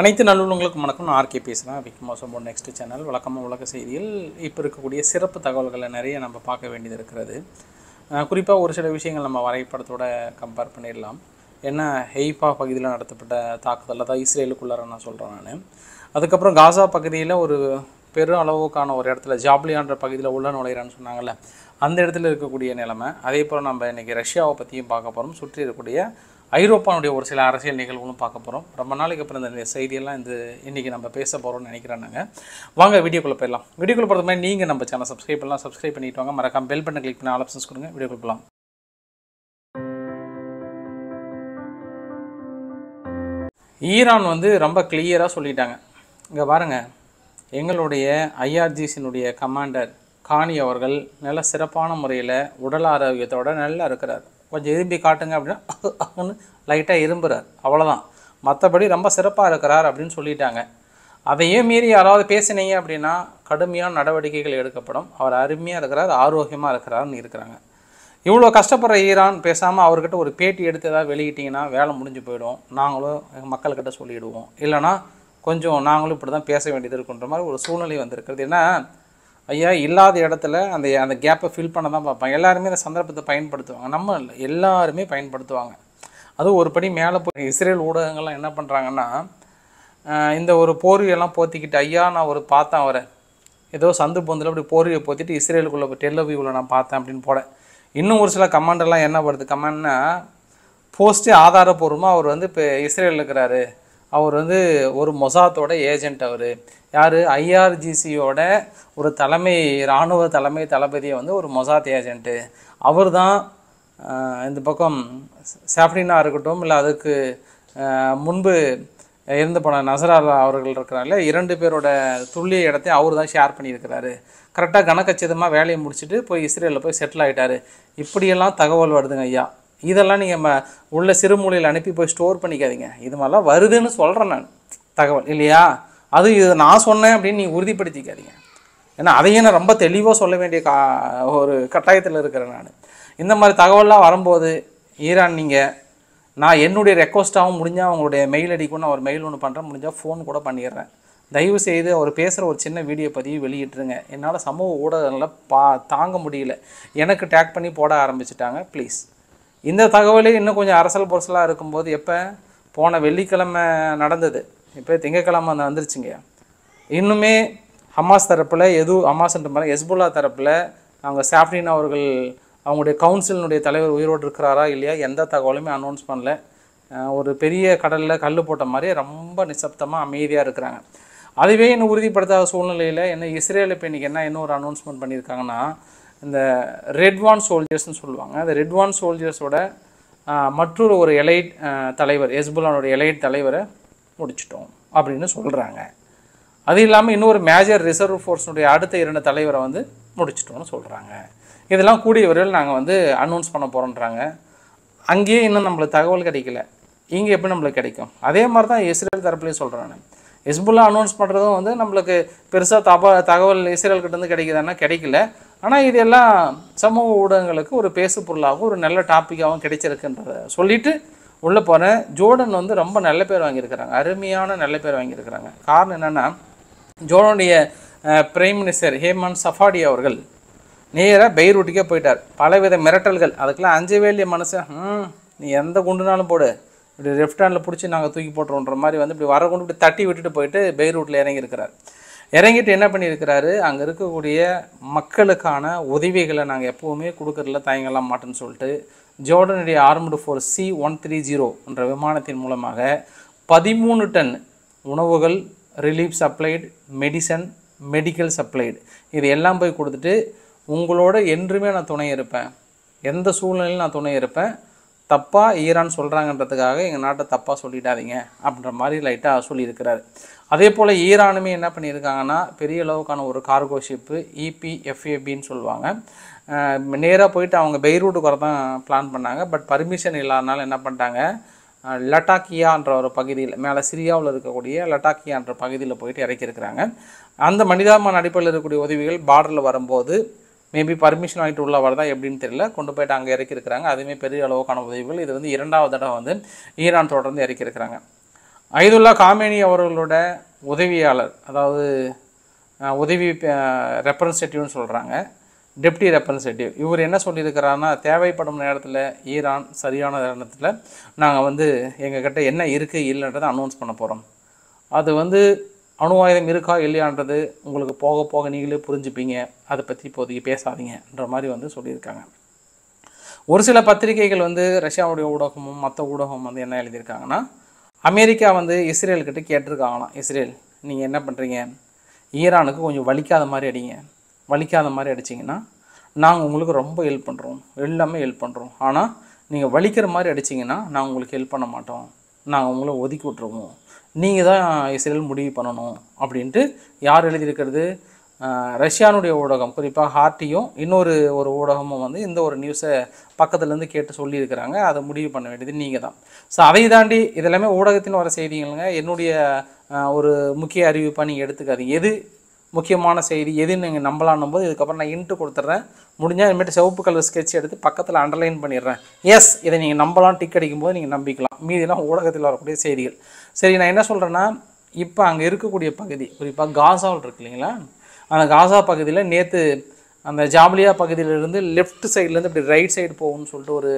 அனைத்து நல்லுள்ளவங்களுக்கும் வணக்கம் நான் ஆர்கே பேசுகிறேன் விக்மோசம்போ நெக்ஸ்ட் சேனல் வழக்கமாக உலக செய்தியில் இப்போ இருக்கக்கூடிய சிறப்பு தகவல்களை நிறைய நம்ம பார்க்க வேண்டியது இருக்கிறது குறிப்பாக ஒரு சில விஷயங்கள் நம்ம வரைபடத்தோட கம்பேர் பண்ணிடலாம் ஏன்னா ஹெய்ஃபா பகுதியில் நடத்தப்பட்ட தாக்குதல் தான் இஸ்ரேலுக்குள்ளார நான் சொல்கிறேன் நான் அதுக்கப்புறம் காசா பகுதியில் ஒரு பெரும் அளவுக்கான ஒரு இடத்துல ஜாப்லியான்ற பகுதியில் உள்ள நுழையிறான்னு சொன்னாங்கல்ல அந்த இடத்துல இருக்கக்கூடிய நிலைமை அதே போல் நம்ம இன்றைக்கி ரஷ்யாவை பற்றியும் பார்க்க போகிறோம் சுற்றி இருக்கக்கூடிய ஐரோப்பாவுடைய ஒரு சில அரசியல் நிகழ்வுகளும் பார்க்க போகிறோம் ரொம்ப நாளைக்கு அப்புறம் இந்த செய்தியெல்லாம் இந்த இன்றைக்கி நம்ம பேச போகிறோம்னு நினைக்கிறேன் நாங்கள் வாங்க வீடியோக்குள்ளே போயிடலாம் வீடியோக்குள்ளே போகிற மாதிரி நீங்கள் நம்ம சேனல் சப்ஸ்கிரைப் பண்ணலாம் சப்ஸ்கிரைப் பண்ணிட்டு வாங்க மறக்காம பெல் பண்ண கிளிக் பண்ணி ஆல் ஆப்ஷன்ஸ் கொடுங்க வீடியோக்குள்ளே போகலாம் ஈரான் வந்து ரொம்ப கிளியராக சொல்லிட்டாங்க இங்கே பாருங்கள் எங்களுடைய ஐஆர்ஜிசினுடைய கமாண்டர் காணி அவர்கள் நல்ல சிறப்பான முறையில் உடல் ஆரோக்கியத்தோடு நல்லா இருக்கிறார் கொஞ்சம் இரும்பி காட்டுங்க அப்படின்னா அவனு லைட்டாக இரும்புறார் அவ்வளோதான் மற்றபடி ரொம்ப சிறப்பாக இருக்கிறார் அப்படின்னு சொல்லிட்டாங்க அதையும் மீறி யாராவது பேசினீங்க அப்படின்னா கடுமையான நடவடிக்கைகள் எடுக்கப்படும் அவர் அருமையாக இருக்கிறார் ஆரோக்கியமாக இருக்கிறாருன்னு இருக்கிறாங்க இவ்வளோ கஷ்டப்படுற ஈரான் பேசாமல் அவர்கிட்ட ஒரு பேட்டி எடுத்து ஏதாவது வெளியிட்டிங்கன்னா வேலை முடிஞ்சு போயிடும் நாங்களும் எங்கள் மக்கள்கிட்ட சொல்லிவிடுவோம் இல்லைனா கொஞ்சம் நாங்களும் இப்படி தான் பேச வேண்டியது இருக்குன்ற மாதிரி ஒரு சூழ்நிலை வந்திருக்கிறது ஏன்னா ஐயா இல்லாத இடத்துல அந்த அந்த கேப்பை ஃபில் பண்ண தான் பார்ப்பாங்க எல்லாருமே அந்த சந்தர்ப்பத்தை பயன்படுத்துவாங்க நம்ம எல்லாருமே பயன்படுத்துவாங்க அதுவும் ஒரு படி மேலே போய் இஸ்ரேல் ஊடகங்கள்லாம் என்ன பண்ணுறாங்கன்னா இந்த ஒரு போர்வையெல்லாம் போத்திக்கிட்டு ஐயா நான் ஒரு பார்த்தேன் அவரை ஏதோ சந்து பொந்தில் அப்படி போர்வையை போத்திட்டு இஸ்ரேலுக்குள்ளே டெல்லவியூவில் நான் பார்த்தேன் அப்படின்னு போட இன்னும் ஒரு சில கமாண்டெல்லாம் என்ன வருது கமாண்ட்னா போஸ்ட்டு ஆதாரப்பூர்வமாக அவர் வந்து இப்போ இஸ்ரேலில் இருக்கிறாரு அவர் வந்து ஒரு மொசாத்தோட ஏஜென்ட் அவர் யார் ஐஆர்ஜிசியோட ஒரு தலைமை இராணுவ தலைமை தளபதியை வந்து ஒரு மொசாத் ஏஜென்ட்டு அவர் தான் இந்த பக்கம் சாஃப்டினா இருக்கட்டும் இல்லை அதுக்கு முன்பு இருந்து போன நசராலா அவர்கள் இருக்கிறனால இரண்டு பேரோட துல்லிய இடத்தையும் அவர் தான் ஷேர் பண்ணியிருக்கிறாரு கரெக்டாக கணக்கச்சிதமாக வேலையை முடிச்சுட்டு போய் இஸ்ரேலில் போய் செட்டில் ஆகிட்டார் இப்படியெல்லாம் தகவல் வருதுங்க ஐயா இதெல்லாம் நீங்கள் உள்ள சிறுமூலையில் அனுப்பி போய் ஸ்டோர் பண்ணிக்காதீங்க இது மாதிரிலாம் வருதுன்னு சொல்கிறேன் நான் தகவல் இல்லையா அது இது நான் சொன்னேன் அப்படின்னு நீங்கள் உறுதிப்படுத்திக்காதீங்க ஏன்னா அதையும் நான் ரொம்ப தெளிவாக சொல்ல வேண்டிய கா ஒரு கட்டாயத்தில் இருக்கிறேன் நான் இந்த மாதிரி தகவலாக வரும்போது ஈரான் நீங்கள் நான் என்னுடைய ரெக்வஸ்ட்டாகவும் முடிஞ்சால் அவங்களுடைய மெயில் அடிக்கும் நான் ஒரு மெயில் ஒன்று பண்ணுறேன் முடிஞ்சால் ஃபோன் கூட பண்ணிடுறேன் தயவு செய்து அவர் பேசுகிற ஒரு சின்ன வீடியோ பதிவு வெளியிட்டுருங்க என்னால் சமூக ஊடகங்களில் பா தாங்க முடியல எனக்கு டேக் பண்ணி போட ஆரம்பிச்சிட்டாங்க ப்ளீஸ் இந்த தகவலே இன்னும் கொஞ்சம் அரசல் பொரசலாக இருக்கும்போது எப்போ போன வெள்ளிக்கிழமை நடந்தது இப்போ திங்கக்கிழமை அந்த வந்துருச்சுங்க இன்னுமே ஹமாஸ் தரப்பில் எதுவும் ஹமாஸ்ன்ற மாதிரி ஹெஸ்புல்லா தரப்பில் அவங்க சாஃப்டின் அவர்கள் அவங்களுடைய கவுன்சிலினுடைய தலைவர் உயிரோடு இருக்கிறாரா இல்லையா எந்த தகவலுமே அனௌன்ஸ் பண்ணல ஒரு பெரிய கடலில் கல் போட்ட மாதிரி ரொம்ப நிசப்தமாக அமைதியாக இருக்கிறாங்க அதுவே இன்னும் உறுதிப்படுத்தாத சூழ்நிலையில் என்ன இஸ்ரேலில் இப்போ இன்றைக்கி என்ன இன்னொரு அனௌன்ஸ்மெண்ட் பண்ணியிருக்காங்கன்னா இந்த ரெட்வான் சோல்ஜர்ஸ்னு சொல்லுவாங்க அந்த ரெட்வான் சோல்ஜர்ஸோட மற்றொரு ஒரு எலைட் தலைவர் எஸ்புல்லானோட எலைட் தலைவரை முடிச்சிட்டோம் அப்படின்னு சொல்கிறாங்க அது இல்லாமல் இன்னொரு மேஜர் ரிசர்வ் ஃபோர்ஸுடைய அடுத்த இரண்டு தலைவரை வந்து முடிச்சிட்டோம்னு சொல்கிறாங்க இதெல்லாம் கூடிய நாங்கள் வந்து அனௌன்ஸ் பண்ண போகிறோன்றாங்க அங்கேயே இன்னும் நம்மளுக்கு தகவல் கிடைக்கல இங்கே எப்படி நம்மளுக்கு கிடைக்கும் அதே மாதிரி தான் இஸ்ரேல் தரப்புலேயும் சொல்கிறாங்க ஹிஸ்புல்லா அனௌன்ஸ் பண்ணுறதும் வந்து நம்மளுக்கு பெருசாக தப தகவல் இஸ்ரேல்கிட்டேருந்து கிடைக்குதுன்னா கிடைக்கல ஆனால் இதெல்லாம் சமூக ஊடகங்களுக்கு ஒரு பேசு பொருளாகவும் ஒரு நல்ல டாப்பிக்காகவும் கிடைச்சிருக்குன்றத சொல்லிவிட்டு உள்ளே போனேன் ஜோர்டன் வந்து ரொம்ப நல்ல பேர் வாங்கியிருக்கிறாங்க அருமையான நல்ல பேர் வாங்கியிருக்கிறாங்க காரணம் என்னென்னா ஜோர்டனுடைய பிரைம் மினிஸ்டர் ஹேமந்த் சஃபாடி அவர்கள் நேராக பெய்ரூட்டுக்கே போயிட்டார் பலவித மிரட்டல்கள் அதுக்கெல்லாம் அஞ்சு வேலிய மனுஷன் ம் நீ எந்த குண்டுனாலும் போடு இப்படி லெஃப்ட் ஹேண்டில் பிடிச்சி நாங்கள் தூக்கி போட்டுருன்ற மாதிரி வந்து இப்படி வர கொண்டு இப்படி தட்டி விட்டுட்டு போயிட்டு பெய்ரூட்டில் இறங்கியிருக்கிறார் இறங்கிட்டு என்ன பண்ணியிருக்கிறாரு அங்கே இருக்கக்கூடிய மக்களுக்கான உதவிகளை நாங்கள் எப்போவுமே கொடுக்கறதில்ல தயங்கலாம் மாட்டேன்னு சொல்லிட்டு ஜோர்டனுடைய armed force C one three zero என்ற விமானத்தின் மூலமாக பதிமூணு டன் உணவுகள் relief supplied medicine medical supplied இது எல்லாம் போய் கொடுத்துட்டு உங்களோட என்றுமே நான் துணை இருப்பேன் எந்த சூழ்நிலையிலும் நான் துணை இருப்பேன் தப்பாக ஈரான் சொல்கிறாங்கன்றதுக்காக எங்கள் நாட்டை தப்பாக சொல்லிட்டாதீங்க அப்படின்ற மாதிரி லைட்டாக சொல்லியிருக்கிறார் அதே போல் ஈரானுமே என்ன பண்ணியிருக்காங்கன்னா பெரிய அளவுக்கான ஒரு கார்கோ ஷிப்பு இபிஎஃப்ஏபின்னு சொல்லுவாங்க நேராக போயிட்டு அவங்க பெய்ரூட்டுக்கு வர தான் பிளான் பண்ணாங்க பட் பர்மிஷன் இல்லாதனால என்ன பண்ணிட்டாங்க லட்டாக்கியான்ற ஒரு பகுதியில் மேலே சிரியாவில் இருக்கக்கூடிய லட்டாக்கியான்ற பகுதியில் போயிட்டு இறக்கியிருக்கிறாங்க அந்த மனிதாபிமான அடிப்படையில் இருக்கக்கூடிய உதவிகள் பார்டரில் வரும்போது மேபி பர்மிஷன் வாங்கிட்டு உள்ள வரதான் எப்படின்னு தெரியல கொண்டு போயிட்டு அங்கே இறக்கியிருக்கிறாங்க அதுவுமே பெரிய அளவுக்கான உதவிகள் இது வந்து இரண்டாவது தடவை வந்து ஈரான் தொடர்ந்து இறக்கியிருக்கிறாங்க ஐதுல்லா காமேனி அவர்களோட உதவியாளர் அதாவது உதவி ரெப்ரன்சேட்டிவ்னு சொல்கிறாங்க டெப்டி ரெப்ரசன்டேட்டிவ் இவர் என்ன சொல்லியிருக்கிறாருன்னா தேவைப்படும் நேரத்தில் ஈரான் சரியான நேரத்தில் நாங்கள் வந்து எங்ககிட்ட என்ன இருக்குது இல்லைன்றதை அனௌன்ஸ் பண்ண போகிறோம் அது வந்து அணு ஆயுதம் இருக்கா இல்லையான்றது உங்களுக்கு போக போக நீங்களே புரிஞ்சுப்பீங்க அதை பற்றி இப்போதைக்கு பேசாதீங்கன்ற மாதிரி வந்து சொல்லியிருக்காங்க ஒரு சில பத்திரிகைகள் வந்து ரஷ்யாவுடைய ஊடகமும் மற்ற ஊடகமும் வந்து என்ன எழுதியிருக்காங்கன்னா அமெரிக்கா வந்து இஸ்ரேல்கிட்ட கேட்டிருக்காங்களாம் இஸ்ரேல் நீங்கள் என்ன பண்ணுறீங்க ஈரானுக்கு கொஞ்சம் வலிக்காத மாதிரி அடிங்க வலிக்காத மாதிரி அடிச்சிங்கன்னா நாங்கள் உங்களுக்கு ரொம்ப ஹெல்ப் பண்ணுறோம் எல்லாமே ஹெல்ப் பண்ணுறோம் ஆனால் நீங்கள் வலிக்கிற மாதிரி அடிச்சிங்கன்னா நாங்கள் உங்களுக்கு ஹெல்ப் பண்ண மாட்டோம் நாங்கள் உங்களை ஒதுக்கி விட்ருவோம் நீங்கள் தான் இஸ்ரேல் முடிவு பண்ணணும் அப்படின்ட்டு யார் எழுதியிருக்கிறது ரஷ்யானுடைய ஊடகம் குறிப்பாக ஹார்ட்டியும் இன்னொரு ஒரு ஊடகமும் வந்து இந்த ஒரு நியூஸை பக்கத்துலேருந்து கேட்டு சொல்லியிருக்கிறாங்க அதை முடிவு பண்ண வேண்டியது நீங்கள் தான் ஸோ அதை தாண்டி இதெல்லாமே ஊடகத்தின் வர செய்திகளுங்க என்னுடைய ஒரு முக்கிய அறிவிப்பாக நீங்கள் எடுத்துக்காதீங்க எது முக்கியமான செய்தி எதுன்னு நீங்கள் நம்பலான்னும் போது இதுக்கப்புறம் நான் இன்ட்டு கொடுத்துட்றேன் முடிஞ்சால் இனிமேட்டு சிவப்பு கலர் ஸ்கெட்ச் எடுத்து பக்கத்தில் அண்டர்லைன் பண்ணிடுறேன் எஸ் இதை நீங்கள் நம்பலாம் டிக் அடிக்கும்போது நீங்கள் நம்பிக்கலாம் மீதிலாம் ஊடகத்தில் வரக்கூடிய செய்திகள் சரி நான் என்ன சொல்கிறேன்னா இப்போ அங்கே இருக்கக்கூடிய பகுதி குறிப்பாக காசாவில் இருக்கு இல்லைங்களா அந்த காசா பகுதியில் நேற்று அந்த ஜாப்லியா பகுதியிலேருந்து லெஃப்ட் சைட்லேருந்து இப்படி ரைட் சைடு போகும்னு சொல்லிட்டு ஒரு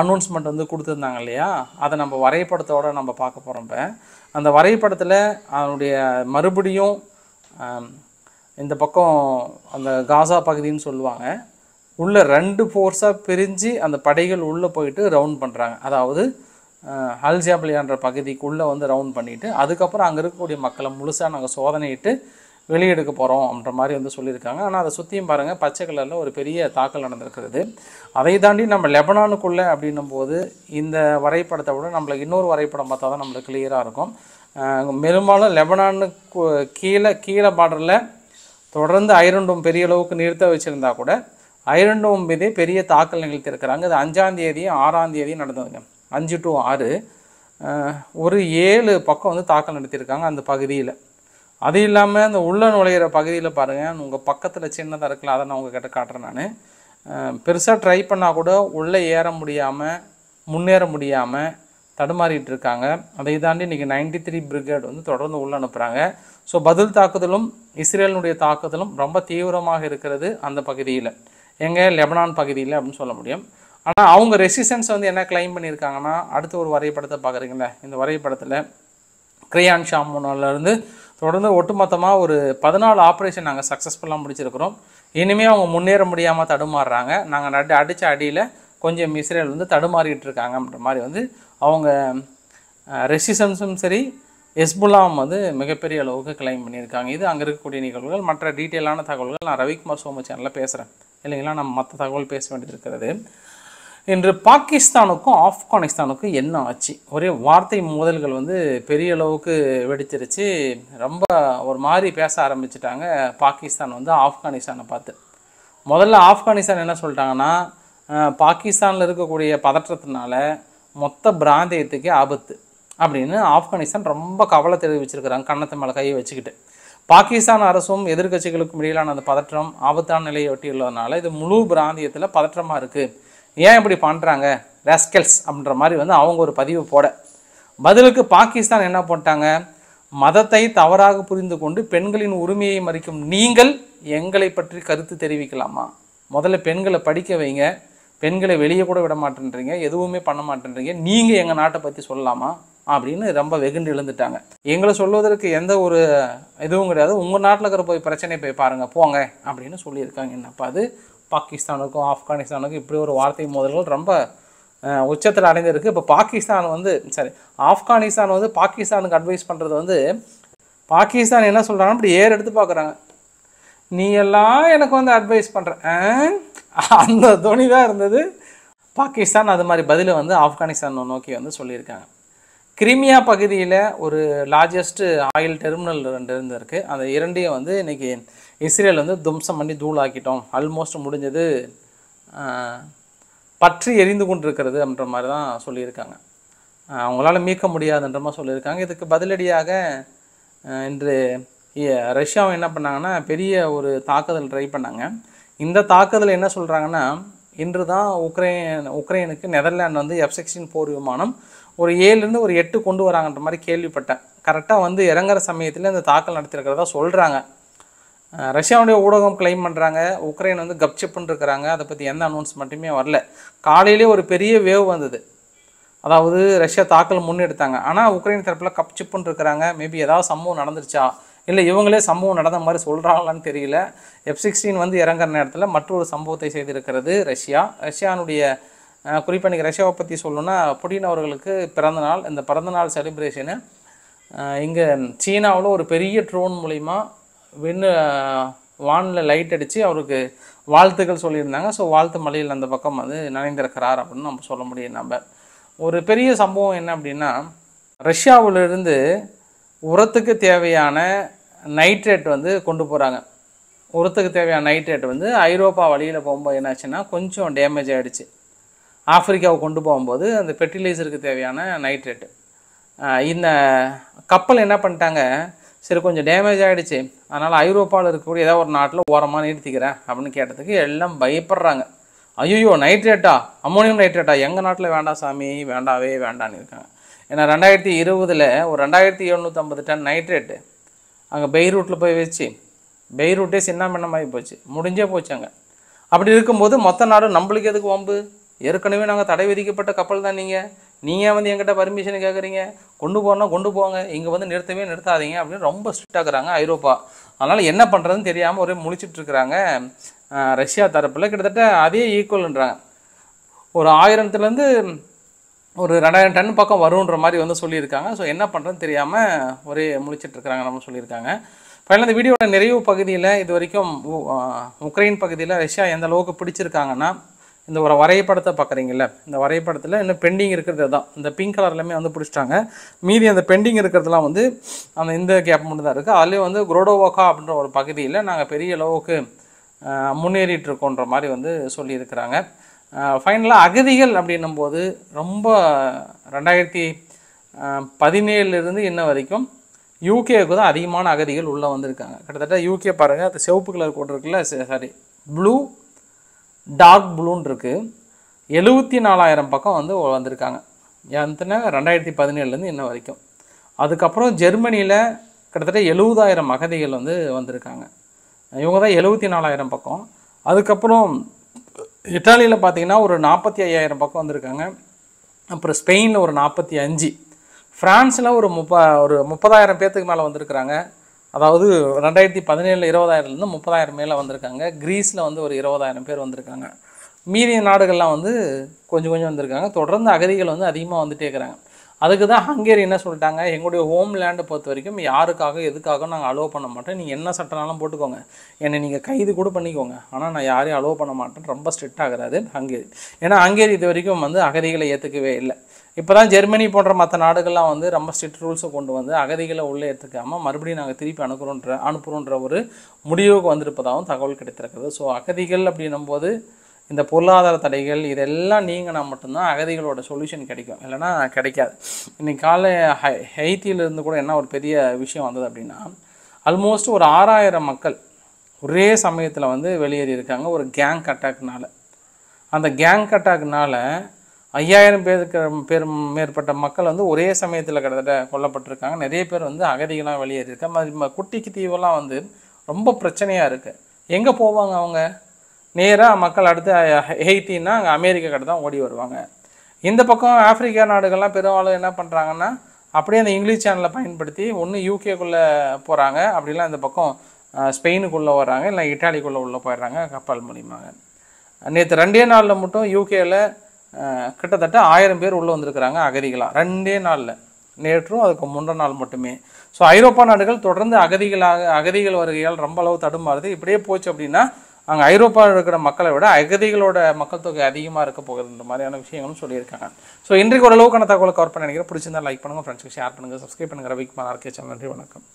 அனௌன்ஸ்மெண்ட் வந்து கொடுத்துருந்தாங்க இல்லையா அதை நம்ம வரைபடத்தோடு நம்ம பார்க்க போகிறோம் அந்த வரைபடத்தில் அதனுடைய மறுபடியும் இந்த பக்கம் அந்த காசா பகுதின்னு சொல்லுவாங்க உள்ளே ரெண்டு ஃபோர்ஸாக பிரிஞ்சு அந்த படைகள் உள்ளே போயிட்டு ரவுண்ட் பண்ணுறாங்க அதாவது ஹல்ஜாப்லியான்ற பகுதிக்குள்ளே வந்து ரவுண்ட் பண்ணிவிட்டு அதுக்கப்புறம் அங்கே இருக்கக்கூடிய மக்களை முழுசாக நாங்கள் சோதனையிட்டு வெளியெடுக்க போகிறோம் அப்படின்ற மாதிரி வந்து சொல்லியிருக்காங்க ஆனால் அதை சுற்றியும் பாருங்கள் பச்சை கலரில் ஒரு பெரிய தாக்கல் நடந்திருக்கிறது அதை தாண்டி நம்ம லெபனானுக்குள்ளே அப்படின்னும்போது இந்த வரைபடத்தை விட நம்மளுக்கு இன்னொரு வரைபடம் பார்த்தா தான் நம்மளுக்கு கிளியராக இருக்கும் பெரும்பாலும் லெபனானுக்கு கீழே கீழே பார்டரில் தொடர்ந்து ஐரண்டும் பெரிய அளவுக்கு நிறுத்த வச்சுருந்தா கூட ஐரண்டும் மீதே பெரிய தாக்கல் நிகழ்த்திருக்கிறாங்க அது அஞ்சாம் தேதியும் ஆறாம் தேதியும் நடந்ததுங்க அஞ்சு டு ஆறு ஒரு ஏழு பக்கம் வந்து தாக்கல் நடத்தியிருக்காங்க அந்த பகுதியில் அது இல்லாமல் அந்த உள்ள நுழையிற பகுதியில் பாருங்கள் உங்கள் பக்கத்தில் சின்னதாக இருக்கல அதை நான் உங்ககிட்ட காட்டுறேன் நான் பெருசாக ட்ரை பண்ணால் கூட உள்ளே ஏற முடியாமல் முன்னேற முடியாமல் தடுமாறிட்டு இருக்காங்க அதை தாண்டி இன்றைக்கி நைன்டி த்ரீ பிரிகேட் வந்து தொடர்ந்து உள்ள அனுப்புகிறாங்க ஸோ பதில் தாக்குதலும் இஸ்ரேலினுடைய தாக்குதலும் ரொம்ப தீவிரமாக இருக்கிறது அந்த பகுதியில் எங்கே லெபனான் பகுதியில் அப்படின்னு சொல்ல முடியும் ஆனால் அவங்க ரெசிஸ்டன்ஸ் வந்து என்ன கிளைம் பண்ணியிருக்காங்கன்னா அடுத்து ஒரு வரைபடத்தை பார்க்குறீங்களே இந்த வரைபடத்தில் ஷாம் ஷாமோனாலேருந்து தொடர்ந்து ஒட்டுமொத்தமாக ஒரு பதினாலு ஆப்ரேஷன் நாங்கள் சக்ஸஸ்ஃபுல்லாக முடிச்சிருக்கிறோம் இனிமேல் அவங்க முன்னேற முடியாமல் தடுமாறுறாங்க நாங்கள் நட்டு அடித்த அடியில் கொஞ்சம் இஸ்ரேல் வந்து தடுமாறிட்டு இருக்காங்கன்ற மாதிரி வந்து அவங்க ரெசிசன்ஸும் சரி எஸ்புலாம் வந்து மிகப்பெரிய அளவுக்கு கிளைம் பண்ணியிருக்காங்க இது அங்கே இருக்கக்கூடிய நிகழ்வுகள் மற்ற டீட்டெயிலான தகவல்கள் நான் ரவிக்குமார் சோம சேனலில் பேசுகிறேன் இல்லைங்களா நம்ம மற்ற தகவல் பேச வேண்டியது இருக்கிறது இன்று பாகிஸ்தானுக்கும் ஆப்கானிஸ்தானுக்கும் என்ன ஆச்சு ஒரே வார்த்தை மோதல்கள் வந்து பெரிய அளவுக்கு வெடிச்சிருச்சு ரொம்ப ஒரு மாதிரி பேச ஆரம்பிச்சிட்டாங்க பாகிஸ்தான் வந்து ஆப்கானிஸ்தானை பார்த்து முதல்ல ஆப்கானிஸ்தான் என்ன சொல்லிட்டாங்கன்னா பாகிஸ்தானில் இருக்கக்கூடிய பதற்றத்தினால மொத்த பிராந்தியத்துக்கே ஆபத்து அப்படின்னு ஆப்கானிஸ்தான் ரொம்ப கவலை தெரிவிச்சிருக்கிறாங்க கண்ணத்தை மேலே கையை வச்சுக்கிட்டு பாகிஸ்தான் அரசும் எதிர்கட்சிகளுக்கும் இடையிலான அந்த பதற்றம் ஆபத்தான நிலையை ஒட்டியுள்ளதுனால இது முழு பிராந்தியத்தில் பதற்றமாக இருக்குது ஏன் இப்படி பண்ணுறாங்க ரெஸ்கெல்ஸ் அப்படின்ற மாதிரி வந்து அவங்க ஒரு பதிவு போட பதிலுக்கு பாகிஸ்தான் என்ன போட்டாங்க மதத்தை தவறாக புரிந்து கொண்டு பெண்களின் உரிமையை மறிக்கும் நீங்கள் எங்களை பற்றி கருத்து தெரிவிக்கலாமா முதல்ல பெண்களை படிக்க வைங்க பெண்களை வெளியே கூட விட மாட்டேன்றீங்க எதுவுமே பண்ண மாட்டேன்றீங்க நீங்கள் எங்கள் நாட்டை பற்றி சொல்லலாமா அப்படின்னு ரொம்ப வெகுண்டு எழுந்துட்டாங்க எங்களை சொல்வதற்கு எந்த ஒரு இதுவும் கிடையாது உங்கள் நாட்டில் இருக்கிற போய் பிரச்சனை போய் பாருங்கள் போங்க அப்படின்னு சொல்லியிருக்காங்க என்னப்பா அது பாகிஸ்தானுக்கும் ஆப்கானிஸ்தானுக்கும் இப்படி ஒரு வார்த்தை மோதல்கள் ரொம்ப உச்சத்தில் அடைந்திருக்கு இப்போ பாகிஸ்தான் வந்து சரி ஆப்கானிஸ்தான் வந்து பாகிஸ்தானுக்கு அட்வைஸ் பண்ணுறது வந்து பாகிஸ்தான் என்ன சொல்கிறாங்கன்னா இப்படி ஏர் எடுத்து பார்க்குறாங்க நீ எல்லாம் எனக்கு வந்து அட்வைஸ் பண்ணுற அந்த துணி தான் இருந்தது பாகிஸ்தான் அது மாதிரி பதிலை வந்து ஆப்கானிஸ்தான் நோக்கி வந்து சொல்லியிருக்காங்க கிரிமியா பகுதியில் ஒரு லார்ஜஸ்ட் ஆயில் டெர்மினல் ரெண்டு இருந்திருக்கு அந்த இரண்டையும் வந்து இன்றைக்கி இஸ்ரேல் வந்து தும்சம் பண்ணி தூளாக்கிட்டோம் ஆல்மோஸ்ட் முடிஞ்சது பற்றி எரிந்து கொண்டிருக்கிறது அப்படின்ற மாதிரி தான் சொல்லியிருக்காங்க அவங்களால மீட்க முடியாதுன்ற மாதிரி சொல்லியிருக்காங்க இதுக்கு பதிலடியாக இன்று ரஷ்யாவும் என்ன பண்ணாங்கன்னா பெரிய ஒரு தாக்குதல் ட்ரை பண்ணாங்க இந்த தாக்குதல் என்ன சொல்கிறாங்கன்னா இன்று தான் உக்ரைன் உக்ரைனுக்கு நெதர்லாண்ட் வந்து எஃப் சிக்ஸ்டீன் போர் விமானம் ஒரு ஏழுலேருந்து ஒரு எட்டு கொண்டு வராங்கன்ற மாதிரி கேள்விப்பட்டேன் கரெக்டாக வந்து இறங்குற சமயத்தில் இந்த தாக்கல் நடத்திருக்கிறதா சொல்கிறாங்க ரஷ்யாவுடைய ஊடகம் கிளைம் பண்ணுறாங்க உக்ரைன் வந்து கப்சிப்புன்னு இருக்கிறாங்க அதை பற்றி எந்த அனௌன்ஸ்மெண்ட்டுமே வரல காலையிலே ஒரு பெரிய வேவ் வந்தது அதாவது ரஷ்யா தாக்கல் முன்னெடுத்தாங்க ஆனால் உக்ரைன் தரப்பில் கப்சிப்புன்னு இருக்கிறாங்க மேபி ஏதாவது சம்பவம் நடந்துருச்சா இல்லை இவங்களே சம்பவம் நடந்த மாதிரி சொல்கிறாங்களான்னு தெரியல எஃப் சிக்ஸ்டீன் வந்து இறங்குற நேரத்தில் மற்றொரு சம்பவத்தை செய்திருக்கிறது ரஷ்யா ரஷ்யானுடைய குறிப்பாக நீங்கள் ரஷ்யாவை பற்றி சொல்லணுன்னா புடின் அவர்களுக்கு பிறந்தநாள் இந்த பிறந்தநாள் செலிப்ரேஷனு இங்கே சீனாவில் ஒரு பெரிய ட்ரோன் மூலிமா வெண்ணு வானில் லைட் அடித்து அவருக்கு வாழ்த்துக்கள் சொல்லியிருந்தாங்க ஸோ வாழ்த்து மலையில் அந்த பக்கம் வந்து நனைந்திருக்கிறார் அப்படின்னு நம்ம சொல்ல முடியும் நம்ம ஒரு பெரிய சம்பவம் என்ன அப்படின்னா ரஷ்யாவிலிருந்து உரத்துக்கு தேவையான நைட்ரேட் வந்து கொண்டு போகிறாங்க உரத்துக்கு தேவையான நைட்ரேட் வந்து ஐரோப்பா வழியில் போகும்போது என்னாச்சுன்னா கொஞ்சம் டேமேஜ் ஆகிடுச்சு ஆஃப்ரிக்காவை கொண்டு போகும்போது அந்த ஃபெர்டிலைசருக்கு தேவையான நைட்ரேட்டு இந்த கப்பல் என்ன பண்ணிட்டாங்க சரி கொஞ்சம் டேமேஜ் ஆகிடுச்சு அதனால் ஐரோப்பாவில் இருக்கக்கூடிய ஏதாவது ஒரு நாட்டில் ஓரமாக நிறுத்திக்கிறேன் அப்படின்னு கேட்டதுக்கு எல்லாம் பயப்படுறாங்க ஐயோ நைட்ரேட்டா அம்மோனியம் நைட்ரேட்டா எங்கள் நாட்டில் வேண்டாம் சாமி வேண்டாவே வேண்டான்னு இருக்காங்க ஏன்னா ரெண்டாயிரத்தி இருபதில் ஒரு ரெண்டாயிரத்தி எழுநூற்றம்பது டன் நைட்ரேட்டு அங்கே பெய்ரூட்டில் போய் வச்சு பெய்ரூட்டே சின்ன பின்னமாகி போச்சு முடிஞ்சே போச்சு அங்கே அப்படி இருக்கும்போது மொத்த நாடும் நம்மளுக்கு எதுக்கு வம்பு ஏற்கனவே நாங்கள் தடை விதிக்கப்பட்ட கப்பல் தான் நீங்கள் நீங்கள் வந்து எங்கிட்ட பர்மிஷன் கேட்குறீங்க கொண்டு போனால் கொண்டு போங்க இங்கே வந்து நிறுத்தவே நிறுத்தாதீங்க அப்படின்னு ரொம்ப ஸ்ட்ரிக்டாகிறாங்க ஐரோப்பா அதனால் என்ன பண்ணுறதுன்னு தெரியாமல் ஒரே முழிச்சிட்ருக்குறாங்க ரஷ்யா தரப்பில் கிட்டத்தட்ட அதே ஈக்குவல்ன்றாங்க ஒரு ஆயிரத்துலேருந்து ஒரு ரெண்டாயிரம் டன் பக்கம் வருன்ற மாதிரி வந்து சொல்லியிருக்காங்க ஸோ என்ன பண்ணுறதுன்னு தெரியாமல் ஒரே முடிச்சிட்ருக்கிறாங்க நம்ம சொல்லியிருக்காங்க ஃபைனல் இந்த வீடியோட நிறைவு பகுதியில் இது வரைக்கும் உக்ரைன் பகுதியில் ரஷ்யா எந்த அளவுக்கு பிடிச்சிருக்காங்கன்னா இந்த ஒரு வரைபடத்தை பார்க்குறீங்கள இந்த வரைபடத்தில் இன்னும் பெண்டிங் இருக்கிறது தான் இந்த பிங்க் கலர்லையுமே வந்து பிடிச்சிட்டாங்க மீதி அந்த பெண்டிங் இருக்கிறதுலாம் வந்து அந்த இந்த கேப் மட்டும் தான் இருக்குது அதுலேயும் வந்து குரோடோவோக்கா அப்படின்ற ஒரு பகுதியில் நாங்கள் பெரிய அளவுக்கு முன்னேறிட்டு இருக்கோன்ற மாதிரி வந்து சொல்லியிருக்கிறாங்க ஃபைனலாக அகதிகள் அப்படின்னும் போது ரொம்ப ரெண்டாயிரத்தி பதினேழுலேருந்து இன்ன வரைக்கும் யூகேவுக்கு தான் அதிகமான அகதிகள் உள்ளே வந்திருக்காங்க கிட்டத்தட்ட யூகே பாருங்கள் அது சிவப்பு colour coat sorry blue dark ப்ளூன் இருக்குது எழுபத்தி நாலாயிரம் பக்கம் வந்து வந்திருக்காங்க எத்தனை ரெண்டாயிரத்தி பதினேழுலேருந்து இன்ன வரைக்கும் அதுக்கப்புறம் ஜெர்மனியில் கிட்டத்தட்ட எழுபதாயிரம் அகதிகள் வந்து வந்திருக்காங்க இவங்க தான் எழுபத்தி நாலாயிரம் பக்கம் அதுக்கப்புறம் இத்தாலியில் பார்த்தீங்கன்னா ஒரு நாற்பத்தி ஐயாயிரம் பக்கம் வந்திருக்காங்க அப்புறம் ஸ்பெயினில் ஒரு நாற்பத்தி அஞ்சு ஃப்ரான்ஸில் ஒரு முப்பா ஒரு முப்பதாயிரம் பேர்த்துக்கு மேலே வந்திருக்கிறாங்க அதாவது ரெண்டாயிரத்தி பதினேழில் இருபதாயிரம்லேருந்து முப்பதாயிரம் மேலே வந்திருக்காங்க க்ரீஸில் வந்து ஒரு இருபதாயிரம் பேர் வந்திருக்காங்க மீதி நாடுகள்லாம் வந்து கொஞ்சம் கொஞ்சம் வந்திருக்காங்க தொடர்ந்து அகதிகள் வந்து அதிகமாக வந்துகிட்டே இருக்கிறாங்க அதுக்கு தான் ஹங்கேரி என்ன சொல்லிட்டாங்க எங்களுடைய ஹோம் லேண்டை பொறுத்த வரைக்கும் யாருக்காக எதுக்காக நாங்கள் அலோவ் பண்ண மாட்டோம் நீங்கள் என்ன சட்டனாலும் போட்டுக்கோங்க என்னை நீங்கள் கைது கூட பண்ணிக்கோங்க ஆனால் நான் யாரையும் அலோவ் பண்ண மாட்டேன் ரொம்ப ஸ்ட்ரிக்ட் ஆகிறாது ஹங்கேரி ஏன்னா ஹங்கேரி இது வரைக்கும் வந்து அகதிகளை ஏற்றுக்கவே இல்லை இப்போ தான் ஜெர்மனி போன்ற மற்ற நாடுகள்லாம் வந்து ரொம்ப ஸ்ட்ரிக்ட் ரூல்ஸை கொண்டு வந்து அகதிகளை உள்ளே எடுத்துக்காமல் மறுபடியும் நாங்கள் திருப்பி அனுப்புகிறோன்ற அனுப்புகிறோன்ற ஒரு முடிவுக்கு வந்திருப்பதாகவும் தகவல் கிடைத்திருக்கிறது ஸோ அகதிகள் அப்படின்னும் போது இந்த பொருளாதார தடைகள் இதெல்லாம் நீங்கினா மட்டும்தான் அகதிகளோட சொல்யூஷன் கிடைக்கும் இல்லைனா கிடைக்காது இன்றைக்கி காலை ஹை கூட என்ன ஒரு பெரிய விஷயம் வந்தது அப்படின்னா ஆல்மோஸ்ட் ஒரு ஆறாயிரம் மக்கள் ஒரே சமயத்தில் வந்து வெளியேறி இருக்காங்க ஒரு கேங் அட்டாக்னால் அந்த கேங் அட்டாக்னால் ஐயாயிரம் பேருக்கு பேர் மேற்பட்ட மக்கள் வந்து ஒரே சமயத்தில் கிட்டத்தட்ட கொல்லப்பட்டிருக்காங்க நிறைய பேர் வந்து அகதிகளாக வெளியேறியிருக்காங்க குட்டிக்கு தீவெல்லாம் வந்து ரொம்ப பிரச்சனையாக இருக்குது எங்கே போவாங்க அவங்க நேராக மக்கள் அடுத்து ஹெய்த்தின்னா அங்கே அமெரிக்கா கிட்ட தான் ஓடி வருவாங்க இந்த பக்கம் ஆப்பிரிக்கா நாடுகள்லாம் பெரும்பாலும் என்ன பண்ணுறாங்கன்னா அப்படியே அந்த இங்கிலீஷ் சேனலை பயன்படுத்தி ஒன்று யூகேக்குள்ளே போகிறாங்க அப்படிலாம் இந்த பக்கம் ஸ்பெயினுக்குள்ளே வர்றாங்க இல்லை இட்டாலிக்குள்ளே உள்ளே போயிடுறாங்க கப்பல் மூலியமாக நேற்று ரெண்டே நாளில் மட்டும் யூகேயில் கிட்டத்தட்ட ஆயிரம் பேர் உள்ளே வந்திருக்கிறாங்க அகதிகளாக ரெண்டே நாளில் நேற்றும் அதுக்கு முன்ன நாள் மட்டுமே ஸோ ஐரோப்பா நாடுகள் தொடர்ந்து அகதிகளாக அகதிகள் வருகையால் ரொம்ப அளவு தடுமாறுது இப்படியே போச்சு அப்படின்னா அங்கே ஐரோப்பாவில் இருக்கிற மக்களை விட அகதிகளோட மக்கள் தொகை அதிகமாக இருக்க போகுதுன்ற மாதிரியான விஷயங்களும் சொல்லியிருக்காங்க ஸோ இன்றைக்கு ஓரளவுக்கான தகவலை கவர் பண்ண நினைக்கிறேன் பிடிச்சிருந்தா லைக் பண்ணுங்கள் ஃப்ரெண்ட்ஸுக்கு ஷேர் பண்ணுங்கள் சப்ஸ்கிரைப் பண்ணுங்கள் ரவிக்குமார் ஆர்கே சேனல் நன்றி வணக்கம்